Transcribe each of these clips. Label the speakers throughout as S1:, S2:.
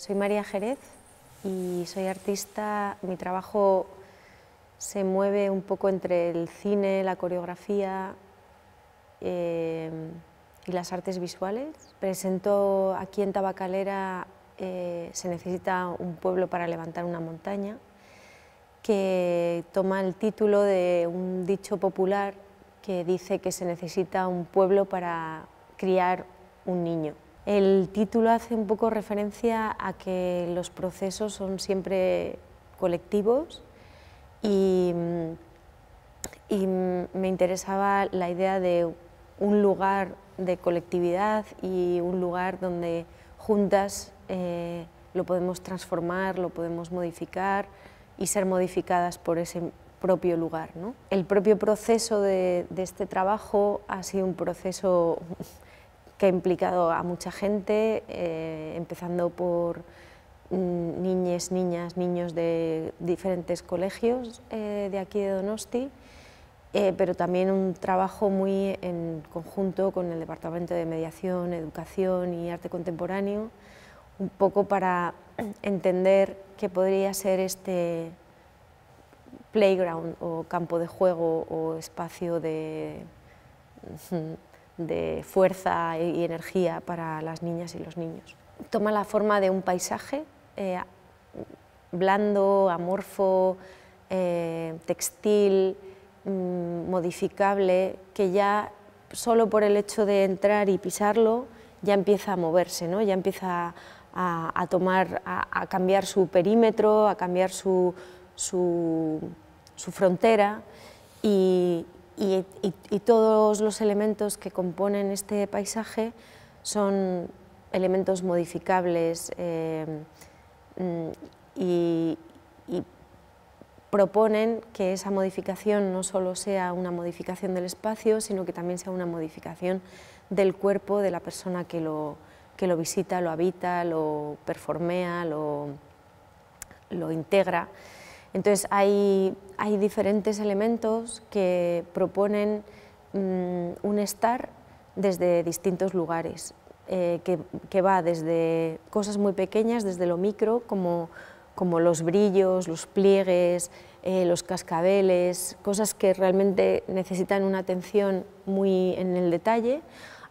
S1: Soy María Jerez y soy artista. Mi trabajo se mueve un poco entre el cine, la coreografía eh, y las artes visuales. Presento aquí en Tabacalera eh, Se necesita un pueblo para levantar una montaña, que toma el título de un dicho popular que dice que se necesita un pueblo para criar un niño. El título hace un poco referencia a que los procesos son siempre colectivos y, me interesaba la idea de un lugar de colectividad y un lugar donde juntas eh, lo podemos transformar, lo podemos modificar y ser modificadas por ese propio lugar. El propio proceso de este trabajo ha sido un proceso que ha implicado a mucha gente, eh, empezando por mm, niñes, niñas, niños de diferentes colegios eh, de aquí de Donosti, eh, pero también un trabajo muy en conjunto con el Departamento de Mediación, Educación y Arte Contemporáneo, un poco para entender qué podría ser este playground o campo de juego o espacio de mm, de fuerza y energía para las niñas y los niños. Toma la forma de un paisaje eh, blando, amorfo, eh, textil, mm, modificable, que ya solo por el hecho de entrar y pisarlo ya empieza a moverse, ¿no? ya empieza a, tomar, a, cambiar su perímetro, a cambiar su, su frontera y, y, todos los elementos que componen este paisaje son elementos modificables eh, mm, y, y, proponen que esa modificación no solo sea una modificación del espacio, sino que también sea una modificación del cuerpo de la persona que lo, que lo visita, lo habita, lo performea, lo, lo integra. Entonces hay, diferentes elementos que proponen mm, un estar desde distintos lugares, eh, que, va desde cosas muy pequeñas, desde lo micro, como, los brillos, los pliegues, eh, los cascabeles, cosas que realmente necesitan una atención muy en el detalle,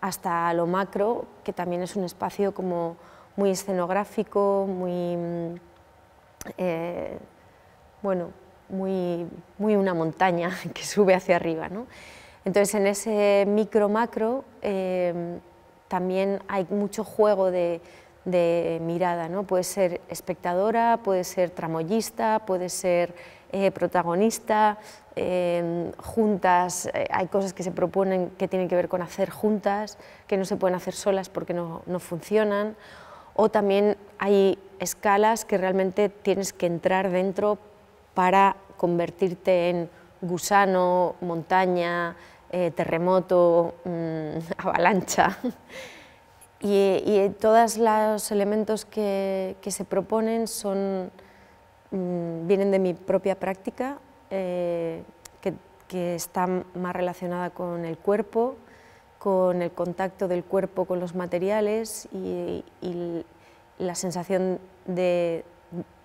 S1: hasta lo macro, que también es un espacio como muy escenográfico, muy mm, bueno, muy, muy una montaña que sube hacia arriba. ¿no? Entonces, en ese micro-macro em, también hay mucho juego de, mirada. ¿no? Puedes ser espectadora, puede ser tramoyista, puede ser eh, protagonista, em, juntas, eh, hay cosas que se proponen que tienen que ver con hacer juntas, que no se pueden hacer solas porque no, no, funcionan, o también hay escalas que realmente tienes que entrar dentro para convertirte en gusano, montaña, eh, terremoto, mm, avalancha. y, todos los elementos que, se proponen mm, vienen de mi propia práctica, eh, que, está más relacionada con el cuerpo, con el contacto del cuerpo con los materiales y, y la sensación de,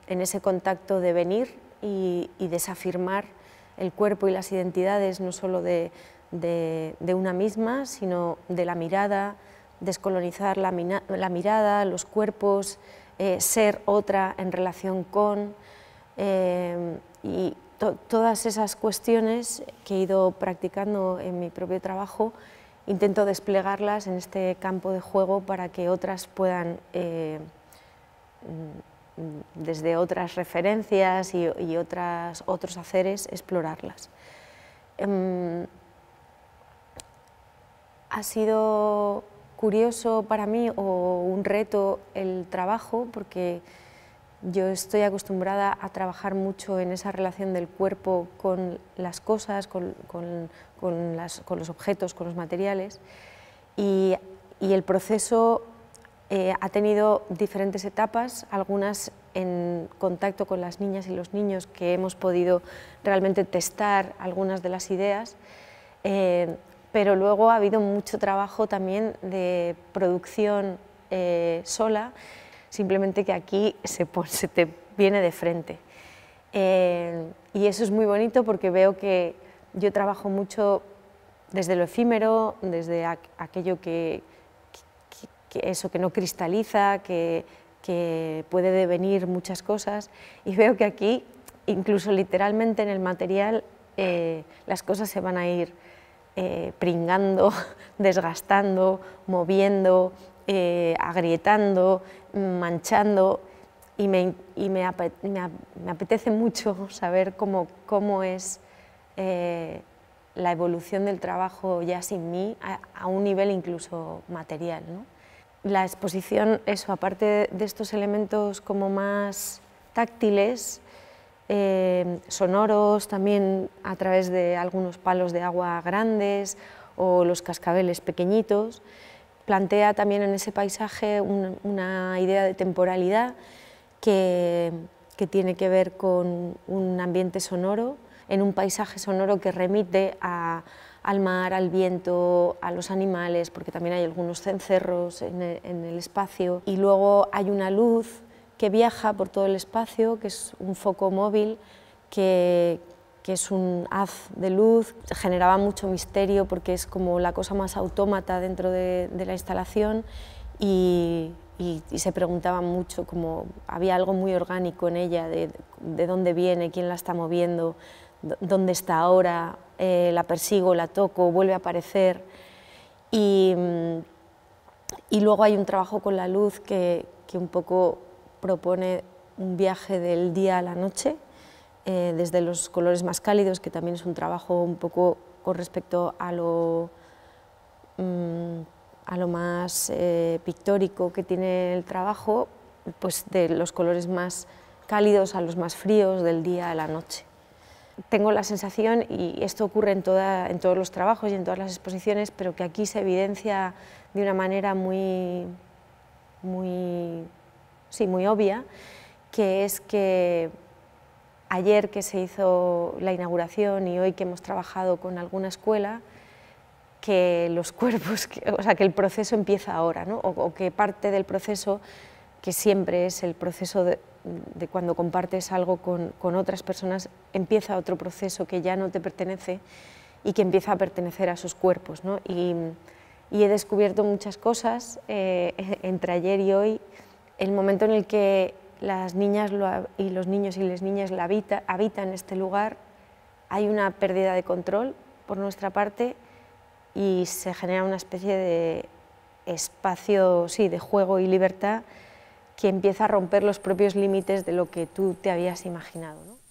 S1: en ese contacto de venir y, desafirmar el cuerpo y las identidades no solo de, una misma, sino de la mirada, descolonizar la, mirada, los cuerpos, eh, ser otra en relación con, eh, y todas esas cuestiones que he ido practicando en mi propio trabajo, intento desplegarlas en este campo de juego para que otras puedan... Eh, desde otras referencias y, otros haceres, explorarlas. Em, ha sido curioso para mí o un reto el trabajo, porque yo estoy acostumbrada a trabajar mucho en esa relación del cuerpo con las cosas, con, los objetos, con los materiales, y el proceso eh, ha tenido diferentes etapas, algunas en contacto con las niñas y los niños que hemos podido realmente testar algunas de las ideas, eh, pero luego ha habido mucho trabajo también de producción eh, sola, simplemente que aquí se, te viene de frente. y eso es muy bonito porque veo que yo trabajo mucho desde lo efímero, desde aquello que, que eso que no cristaliza, que, puede devenir muchas cosas. Y veo que aquí, incluso literalmente en el material, eh, las cosas se van a ir eh, pringando, desgastando, moviendo, eh, agrietando, manchando y, me, apetece mucho saber cómo, es la evolución del trabajo ya sin mí a, un nivel incluso material la exposición, eso, aparte de estos elementos como más táctiles, eh, sonoros, también a través de algunos palos de agua grandes o los cascabeles pequeñitos, plantea también en ese paisaje una idea de temporalidad que tiene que ver con un ambiente sonoro, en un paisaje sonoro que remite a, al mar, al viento, a los animales, porque también hay algunos cencerros e, en el, espacio. Y luego hay una luz que viaja por todo el espacio, que es un foco móvil que, es un haz de luz, generaba mucho misterio porque es como la cosa más autómata dentro de, la instalación y, se preguntaba mucho, como había algo muy orgánico en ella, de, de dónde viene, quién la está moviendo, dónde está ahora, eh, la persigo, la toco, vuelve a aparecer. Y, luego hay un trabajo con la luz que, un poco propone un viaje del día a la noche, eh, desde los colores más cálidos, que también es un trabajo un poco con respecto a lo, mm, más eh, pictórico que tiene el trabajo, pues de los colores más cálidos a los más fríos, del día a la noche tengo la sensación, y esto ocurre en, toda, en todos los trabajos y en todas las exposiciones, pero que aquí se evidencia de una manera muy, muy, sí, muy obvia, que es que ayer que se hizo la inauguración y hoy que hemos trabajado con alguna escuela, que los cuerpos, o sea, que el proceso empieza ahora, ¿no? o, o que parte del proceso, que siempre es el proceso de, de cuando compartes algo con, otras personas, empieza otro proceso que ya no te pertenece y que empieza a pertenecer a sus cuerpos. Y, he descubierto muchas cosas eh, entre ayer y hoy, el momento en el que las niñas y los niños y las niñas habitan este lugar, hay una pérdida de control por nuestra parte y se genera una especie de espacio, sí, de juego y libertad que empieza a romper los propios límites de lo que tú te habías imaginado. ¿no?